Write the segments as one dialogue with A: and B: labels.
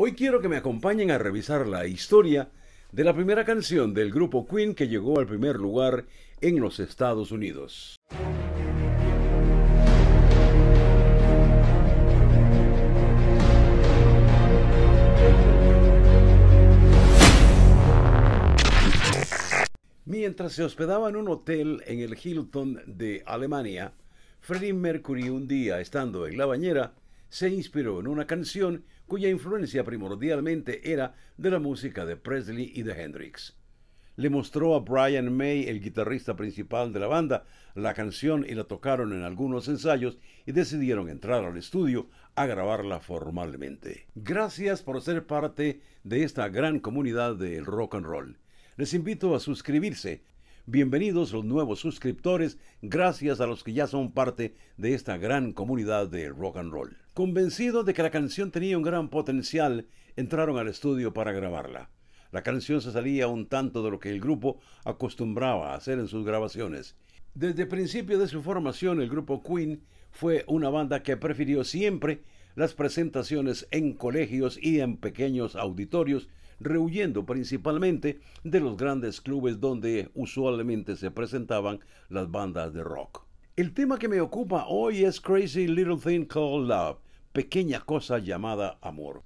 A: Hoy quiero que me acompañen a revisar la historia de la primera canción del grupo Queen que llegó al primer lugar en los Estados Unidos. Mientras se hospedaba en un hotel en el Hilton de Alemania, Freddie Mercury un día, estando en la bañera, se inspiró en una canción cuya influencia primordialmente era de la música de Presley y de Hendrix. Le mostró a Brian May, el guitarrista principal de la banda, la canción y la tocaron en algunos ensayos y decidieron entrar al estudio a grabarla formalmente. Gracias por ser parte de esta gran comunidad del rock and roll. Les invito a suscribirse Bienvenidos los nuevos suscriptores, gracias a los que ya son parte de esta gran comunidad de rock and roll. Convencidos de que la canción tenía un gran potencial, entraron al estudio para grabarla. La canción se salía un tanto de lo que el grupo acostumbraba a hacer en sus grabaciones. Desde el principio de su formación, el grupo Queen fue una banda que prefirió siempre las presentaciones en colegios y en pequeños auditorios, rehuyendo principalmente de los grandes clubes donde usualmente se presentaban las bandas de rock. El tema que me ocupa hoy es Crazy Little Thing Called Love, pequeña cosa llamada amor.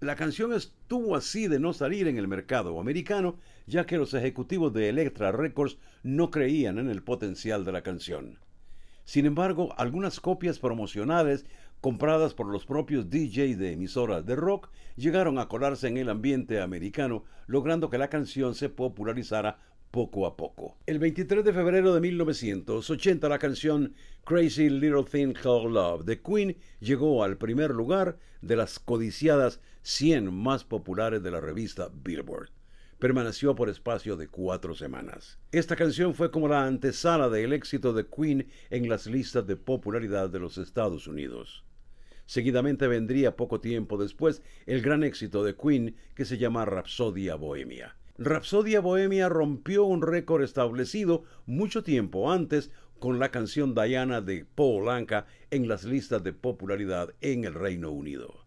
A: La canción estuvo así de no salir en el mercado americano, ya que los ejecutivos de Elektra Records no creían en el potencial de la canción. Sin embargo, algunas copias promocionales compradas por los propios DJs de emisoras de rock llegaron a colarse en el ambiente americano, logrando que la canción se popularizara poco a poco. El 23 de febrero de 1980 la canción Crazy Little Thing Called Love de Queen llegó al primer lugar de las codiciadas 100 más populares de la revista Billboard. Permaneció por espacio de cuatro semanas. Esta canción fue como la antesala del éxito de Queen en las listas de popularidad de los Estados Unidos. Seguidamente vendría poco tiempo después el gran éxito de Queen que se llama Rapsodia Bohemia. Rapsodia Bohemia rompió un récord establecido mucho tiempo antes con la canción Diana de Lanka en las listas de popularidad en el Reino Unido.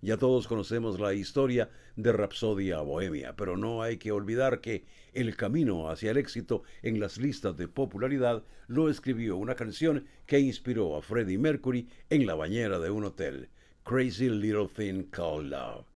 A: Ya todos conocemos la historia de Rapsodia Bohemia, pero no hay que olvidar que el camino hacia el éxito en las listas de popularidad lo escribió una canción que inspiró a Freddie Mercury en la bañera de un hotel, Crazy Little Thing Called Love.